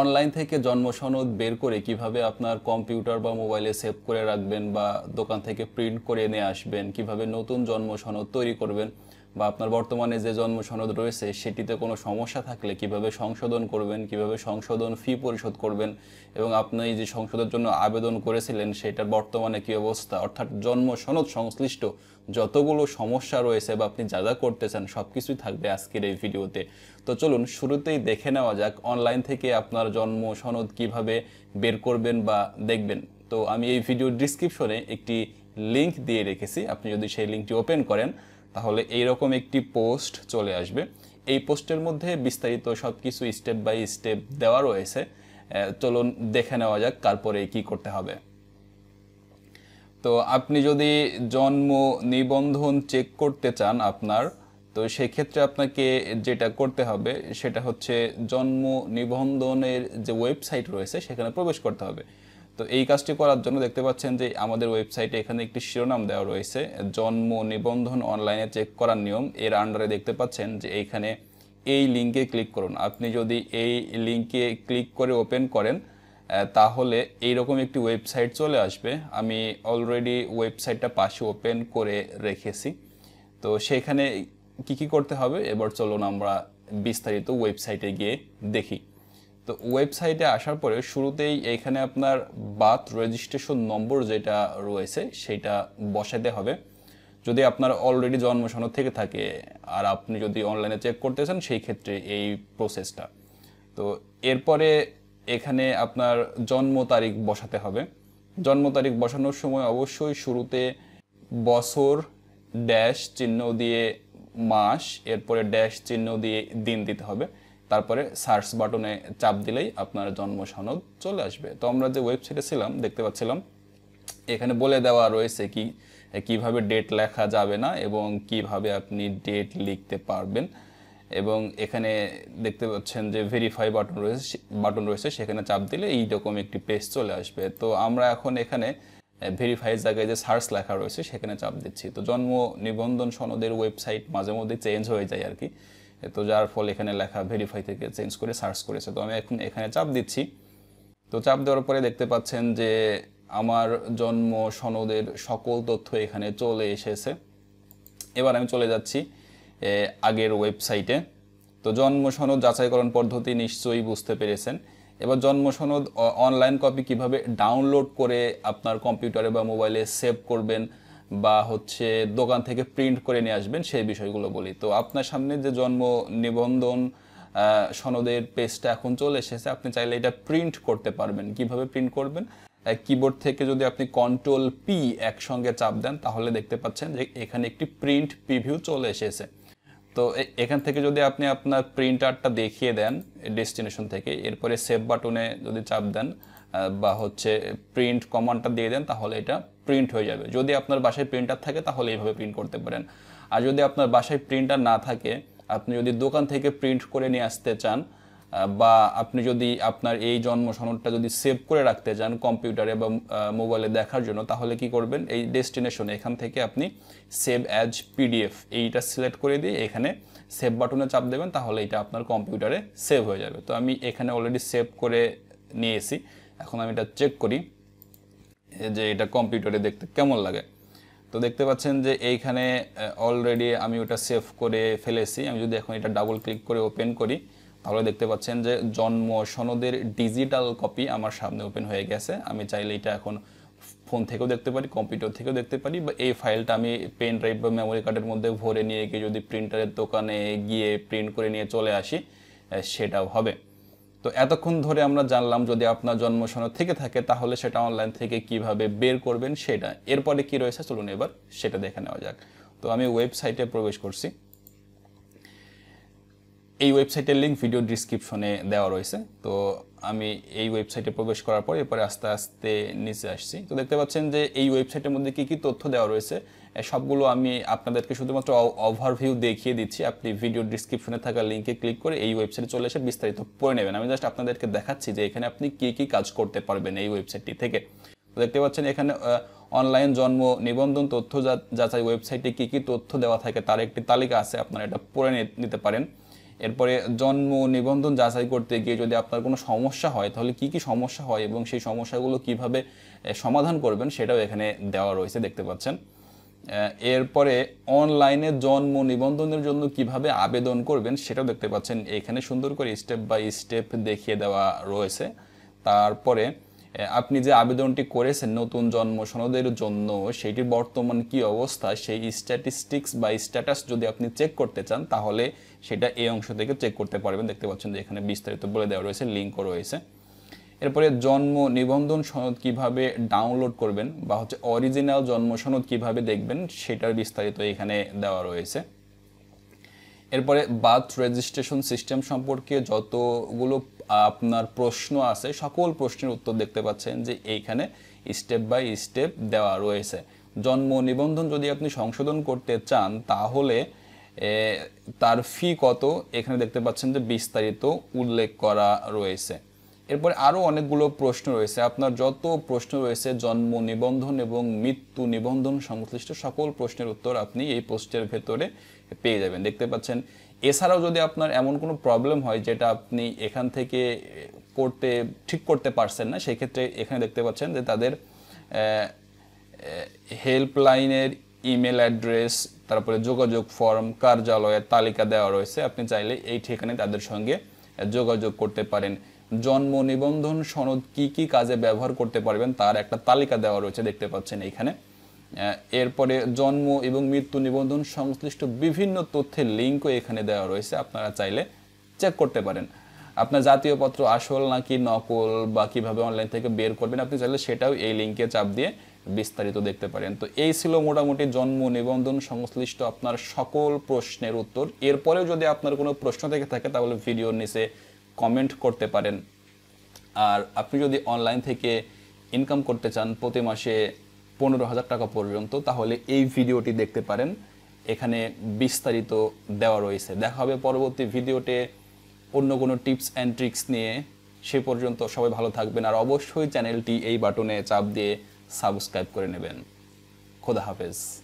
online থেকে জন্ম সনদ বের করে কিভাবে আপনার কম্পিউটার বা মোবাইলে সেভ করে রাখবেন বা দোকান থেকে প্রিন্ট করে নিয়ে আসবেন কিভাবে নতুন জন্ম সনদ তৈরি করবেন বা আপনার বর্তমানে যে জন্ম সনদ রয়েছে সেটিতে কোনো সমস্যা থাকলে কিভাবে সংশোধন করবেন কিভাবে সংশোধন ফি পরিশোধ করবেন এবং আপনি যে সংশোধনের জন্য আবেদন করেছিলেন সেটার বর্তমানে কী অবস্থা অর্থাৎ জন্ম সনদ সংশ্লিষ্ট যতগুলো সমস্যা রয়েছে বা আপনি যা যা করতেছেন সব কিছুই থাকবে আজকের এই ভিডিওতে তো চলুন শুরুতেই দেখে নেওয়া যাক অনলাইন থেকে আপনার জন্ম সনদ কিভাবে বের করবেন বা দেখবেন তো আমি এই ভিডিও ডিসক্রিপশনে একটি লিংক দিয়ে রেখেছি আপনি যদি সেই লিঙ্কটি ওপেন করেন তাহলে এইরকম একটি পোস্ট চলে আসবে এই পোস্টের মধ্যে বিস্তারিত সব কিছু স্টেপ বাই স্টেপ দেওয়া রয়েছে চলুন দেখে নেওয়া যাক তারপরে কি করতে হবে তো আপনি যদি জন্ম নিবন্ধন চেক করতে চান আপনার তো সেক্ষেত্রে আপনাকে যেটা করতে হবে সেটা হচ্ছে জন্ম নিবন্ধনের যে ওয়েবসাইট রয়েছে সেখানে প্রবেশ করতে হবে তো এই কাজটি করার জন্য দেখতে পাচ্ছেন যে আমাদের ওয়েবসাইটে এখানে একটি শিরোনাম দেওয়া রয়েছে জন্ম নিবন্ধন অনলাইনে চেক করার নিয়ম এর আন্ডারে দেখতে পাচ্ছেন যে এইখানে এই লিঙ্কে ক্লিক করুন আপনি যদি এই লিঙ্কে ক্লিক করে ওপেন করেন তাহলে এইরকম একটি ওয়েবসাইট চলে আসবে আমি অলরেডি ওয়েবসাইটটা পাশে ওপেন করে রেখেছি তো সেখানে কি কি করতে হবে এবার চলুন আমরা বিস্তারিত ওয়েবসাইটে গিয়ে দেখি তো ওয়েবসাইটে আসার পরে শুরুতেই এখানে আপনার বাথ রেজিস্ট্রেশন নম্বর যেটা রয়েছে সেটা বসাতে হবে যদি আপনার অলরেডি জন্ম সনদ থেকে থাকে আর আপনি যদি অনলাইনে চেক করতে চান সেই ক্ষেত্রে এই প্রসেসটা তো এরপরে এখানে আপনার জন্ম তারিখ বসাতে হবে জন্ম তারিখ বসানোর সময় অবশ্যই শুরুতে বছর ড্যাশ চিহ্ন দিয়ে মাস এরপরে ড্যাশ চিহ্ন দিয়ে দিন দিতে হবে তারপরে সার্চ বাটনে চাপ দিলেই আপনার জন্ম সনদ চলে আসবে তো আমরা যে ওয়েবসাইটে ছিলাম দেখতে পাচ্ছিলাম এখানে বলে দেওয়া রয়েছে কি কিভাবে ডেট লেখা যাবে না এবং কিভাবে আপনি ডেট লিখতে পারবেন এবং এখানে দেখতে পাচ্ছেন যে ভেরিফাই বাটন রয়েছে বাটন রয়েছে সেখানে চাপ দিলে এইরকম একটি পেজ চলে আসবে তো আমরা এখন এখানে ভেরিফাই জায়গায় যে সার্চ লেখা রয়েছে সেখানে চাপ দিচ্ছি তো জন্ম নিবন্ধন সনদের ওয়েবসাইট মাঝে মধ্যে চেঞ্জ হয়ে যায় আর কি তো যার ফলে এখানে লেখা ভেরিফাই থেকে চেঞ্জ করে সার্চ করেছে তো আমি এখন এখানে চাপ দিচ্ছি তো চাপ দেওয়ার পরে দেখতে পাচ্ছেন যে আমার জন্ম সনদের সকল তথ্য এখানে চলে এসেছে এবার আমি চলে যাচ্ছি আগের ওয়েবসাইটে তো জন্ম সনদ যাচাইকরণ পদ্ধতি নিশ্চয়ই বুঝতে পেরেছেন এবার জন্ম সনদ অনলাইন কপি কিভাবে ডাউনলোড করে আপনার কম্পিউটারে বা মোবাইলে সেভ করবেন বা হচ্ছে দোকান থেকে প্রিন্ট করে নিয়ে আসবেন সেই বিষয়গুলো বলি তো আপনার সামনে যে জন্ম নিবন্ধন সনদের পেজটা এখন চলে এসেছে আপনি চাইলে এটা প্রিন্ট করতে পারবেন কিভাবে প্রিন্ট করবেন কিবোর্ড থেকে যদি আপনি কন্ট্রোল পি একসঙ্গে চাপ দেন তাহলে দেখতে পাচ্ছেন যে এখানে একটি প্রিন্ট প্রিভিউ চলে এসেছে তো এখান থেকে যদি আপনি আপনার প্রিন্টারটা দেখিয়ে দেন ডেস্টিনেশন থেকে এরপরে সেভ বাটনে যদি চাপ দেন বা হচ্ছে প্রিন্ট কমান্ডটা দিয়ে দেন তাহলে এটা প্রিন্ট হয়ে যাবে যদি আপনার বাসায় প্রিন্টার থাকে তাহলে এইভাবে প্রিন্ট করতে পারেন আর যদি আপনার বাসায় প্রিন্টার না থাকে আপনি যদি দোকান থেকে প্রিন্ট করে নিয়ে আসতে চান বা আপনি যদি আপনার এই জন্ম সনদটা যদি সেভ করে রাখতে চান কম্পিউটারে বা মোবাইলে দেখার জন্য তাহলে কি করবেন এই ডেস্টিনেশন এখান থেকে আপনি সেভ অ্যাজ পিডিএফ এইটা সিলেক্ট করে দিয়ে এখানে সেভ বাটনে চাপ দেবেন তাহলে এটা আপনার কম্পিউটারে সেভ হয়ে যাবে তো আমি এখানে অলরেডি সেভ করে নিয়েছি এখন আমি এটা চেক করি যে এটা কম্পিউটারে দেখতে কেমন লাগে তো দেখতে পাচ্ছেন যে এইখানে অলরেডি আমি ওটা সেভ করে ফেলেছি আমি যদি এখন এটা ডাবল ক্লিক করে ওপেন করি তাহলে দেখতে পাচ্ছেন যে জন্ম সনদের ডিজিটাল কপি আমার সামনে ওপেন হয়ে গেছে আমি চাইলে এটা এখন ফোন থেকেও দেখতে পারি কম্পিউটার থেকেও দেখতে পারি বা এই ফাইলটা আমি পেন ড্রাইভ বা মেমোরি কার্ডের মধ্যে ভরে নিয়ে গিয়ে যদি প্রিন্টারের দোকানে গিয়ে প্রিন্ট করে নিয়ে চলে আসি সেটাও হবে তো এতক্ষণ ধরে আমরা জানলাম যদি আপনার জন্ম সনদ থেকে থাকে তাহলে সেটা অনলাইন থেকে কিভাবে বের করবেন সেটা এরপরে কি রয়েছে চলুন এবার সেটা দেখে নেওয়া যাক তো আমি ওয়েবসাইটে প্রবেশ করছি এই ওয়েবসাইটের লিঙ্ক ভিডিও ডিসক্রিপশনে দেওয়া রয়েছে তো আমি এই ওয়েবসাইটে প্রবেশ করার পর এরপরে আস্তে আস্তে নিচে আসছি তো দেখতে পাচ্ছেন যে এই ওয়েবসাইটের মধ্যে কী কী তথ্য দেওয়া রয়েছে সবগুলো আমি আপনাদেরকে শুধুমাত্র ওভারভিউ দেখিয়ে দিচ্ছি আপনি ভিডিও ডিসক্রিপশনে থাকা লিঙ্কে ক্লিক করে এই ওয়েবসাইটে চলে এসে বিস্তারিত পড়ে নেবেন আমি জাস্ট আপনাদেরকে দেখাচ্ছি যে এখানে আপনি কী কী কাজ করতে পারবেন এই ওয়েবসাইটটি থেকে দেখতে পাচ্ছেন এখানে অনলাইন জন্ম নিবন্ধন তথ্য যাচাই ওয়েবসাইটে কী কী তথ্য দেওয়া থাকে তার একটি তালিকা আছে আপনারা এটা পড়ে নিতে পারেন এরপরে জন্ম নিবন্ধন যাচাই করতে গিয়ে যদি আপনার কোনো সমস্যা হয় তাহলে কি কি সমস্যা হয় এবং সেই সমস্যাগুলো কিভাবে সমাধান করবেন সেটাও এখানে দেওয়া রয়েছে দেখতে পাচ্ছেন এরপরে অনলাইনে জন্ম নিবন্ধনের জন্য কিভাবে আবেদন করবেন সেটাও দেখতে পাচ্ছেন এখানে সুন্দর করে স্টেপ বাই স্টেপ দেখিয়ে দেওয়া রয়েছে তারপরে আপনি যে আবেদনটি করেছেন নতুন জন্ম সনদের জন্য সেটির বর্তমান কি অবস্থা সেই স্ট্যাটিস্টিক্স বা স্ট্যাটাস যদি আপনি চেক করতে চান তাহলে সেটা এই অংশ থেকে চেক করতে পারবেন দেখতে পাচ্ছেন যে এখানে বিস্তারিত বলে দেওয়া রয়েছে লিঙ্কও রয়েছে এরপরে জন্ম নিবন্ধন সনদ কিভাবে ডাউনলোড করবেন বা হচ্ছে অরিজিনাল জন্ম সনদ কীভাবে দেখবেন সেটার বিস্তারিত এখানে দেওয়া রয়েছে এরপরে বাথ রেজিস্ট্রেশন সিস্টেম সম্পর্কে যতগুলো আপনার প্রশ্ন আছে সকল প্রশ্নের উত্তর দেখতে পাচ্ছেন যে এইখানে স্টেপ বাই স্টেপ দেওয়া রয়েছে জন্ম নিবন্ধন যদি আপনি সংশোধন করতে চান তাহলে তার ফি কত এখানে দেখতে পাচ্ছেন যে বিস্তারিত উল্লেখ করা রয়েছে এরপরে আরও অনেকগুলো প্রশ্ন রয়েছে আপনার যত প্রশ্ন রয়েছে জন্ম নিবন্ধন এবং মৃত্যু নিবন্ধন সংশ্লিষ্ট সকল প্রশ্নের উত্তর আপনি এই পোস্টের ভেতরে পেয়ে যাবেন দেখতে পাচ্ছেন এছাড়াও যদি আপনার এমন কোনো প্রবলেম হয় যেটা আপনি এখান থেকে করতে ঠিক করতে পারছেন না সেক্ষেত্রে এখানে দেখতে পাচ্ছেন যে তাদের হেল্পলাইনের ইমেল অ্যাড্রেস তারপরে যোগাযোগ ফর্ম কার্যালয়ের তালিকা দেওয়া রয়েছে আপনি চাইলে এই ঠিকানায় তাদের সঙ্গে যোগাযোগ করতে পারেন জন্ম নিবন্ধন সনদ কি কি কাজে ব্যবহার করতে পারবেন তার একটা তালিকা দেওয়া রয়েছে দেখতে পাচ্ছেন এইখানে এরপরে জন্ম এবং মৃত্যু নিবন্ধন সংশ্লিষ্ট বিভিন্ন তথ্যের লিঙ্কও এখানে দেওয়া রয়েছে আপনারা চাইলে চেক করতে পারেন আপনার জাতীয় পত্র আসল নাকি নকল বা কীভাবে অনলাইন থেকে বের করবেন আপনি চাইলে সেটাও এই লিঙ্কে চাপ দিয়ে বিস্তারিত দেখতে পারেন তো এই ছিল মোটামুটি জন্ম নিবন্ধন সংশ্লিষ্ট আপনার সকল প্রশ্নের উত্তর এরপরেও যদি আপনার কোনো প্রশ্ন থেকে থাকে তাহলে ভিডিওর নিচে কমেন্ট করতে পারেন আর আপনি যদি অনলাইন থেকে ইনকাম করতে চান প্রতি মাসে পনেরো হাজার টাকা পর্যন্ত তাহলে এই ভিডিওটি দেখতে পারেন এখানে বিস্তারিত দেওয়া রয়েছে দেখা হবে পরবর্তী ভিডিওতে অন্য কোনো টিপস অ্যান্ড ট্রিক্স নিয়ে সে পর্যন্ত সবাই ভালো থাকবেন আর অবশ্যই চ্যানেলটি এই বাটনে চাপ দিয়ে সাবস্ক্রাইব করে নেবেন খোদা হাফেজ